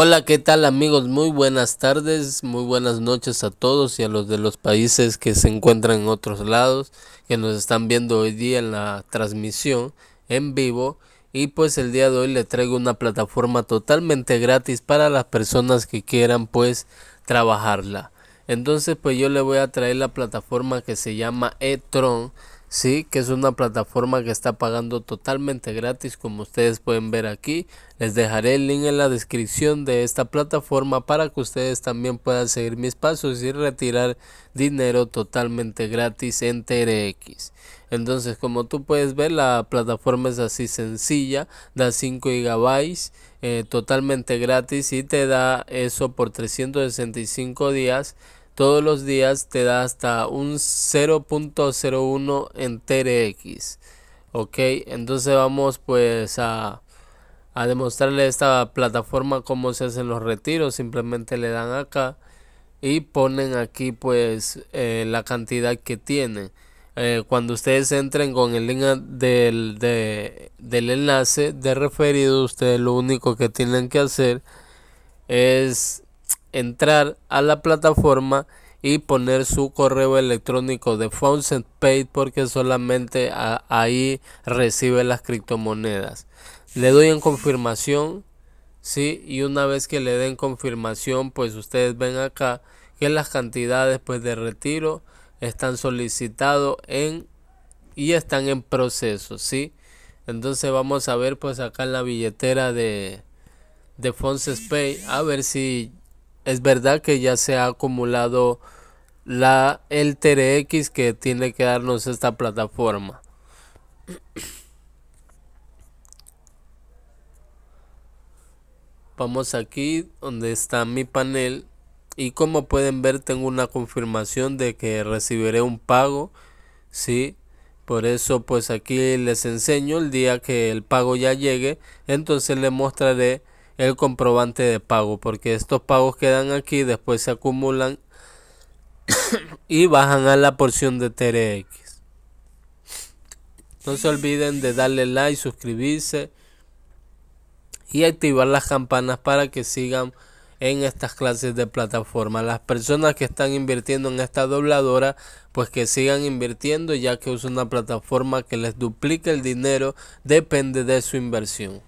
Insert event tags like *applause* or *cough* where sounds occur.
Hola, ¿qué tal amigos? Muy buenas tardes, muy buenas noches a todos y a los de los países que se encuentran en otros lados, que nos están viendo hoy día en la transmisión en vivo. Y pues el día de hoy le traigo una plataforma totalmente gratis para las personas que quieran pues trabajarla. Entonces pues yo le voy a traer la plataforma que se llama eTron Sí, que es una plataforma que está pagando totalmente gratis como ustedes pueden ver aquí. Les dejaré el link en la descripción de esta plataforma para que ustedes también puedan seguir mis pasos y retirar dinero totalmente gratis en TRX. Entonces como tú puedes ver la plataforma es así sencilla, da 5 GB eh, totalmente gratis y te da eso por 365 días todos los días te da hasta un 0.01 en trx Ok, entonces vamos pues a, demostrarle esta plataforma cómo se hacen los retiros. Simplemente le dan acá y ponen aquí pues eh, la cantidad que tienen. Eh, cuando ustedes entren con el link del, del enlace de referido, ustedes lo único que tienen que hacer es entrar a la plataforma y poner su correo electrónico de Faucet Pay porque solamente ahí recibe las criptomonedas. Le doy en confirmación, ¿sí? Y una vez que le den confirmación, pues ustedes ven acá que las cantidades pues, de retiro están solicitados en y están en proceso, ¿sí? Entonces vamos a ver pues acá en la billetera de de Pay a ver si es verdad que ya se ha acumulado la, el TRX que tiene que darnos esta plataforma. Vamos aquí donde está mi panel y como pueden ver tengo una confirmación de que recibiré un pago, ¿sí? Por eso pues aquí les enseño el día que el pago ya llegue, entonces le mostraré el comprobante de pago porque estos pagos quedan aquí después se acumulan *coughs* y bajan a la porción de TRX no se olviden de darle like suscribirse y activar las campanas para que sigan en estas clases de plataforma las personas que están invirtiendo en esta dobladora pues que sigan invirtiendo ya que usa una plataforma que les duplica el dinero depende de su inversión